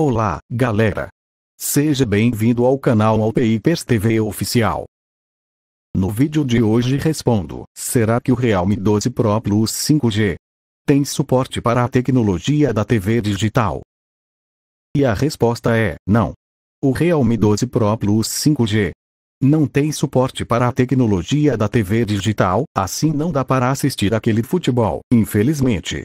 Olá, galera! Seja bem-vindo ao canal Alpeipers TV Oficial. No vídeo de hoje respondo, será que o Realme 12 Pro Plus 5G tem suporte para a tecnologia da TV digital? E a resposta é, não. O Realme 12 Pro Plus 5G não tem suporte para a tecnologia da TV digital, assim não dá para assistir aquele futebol, infelizmente.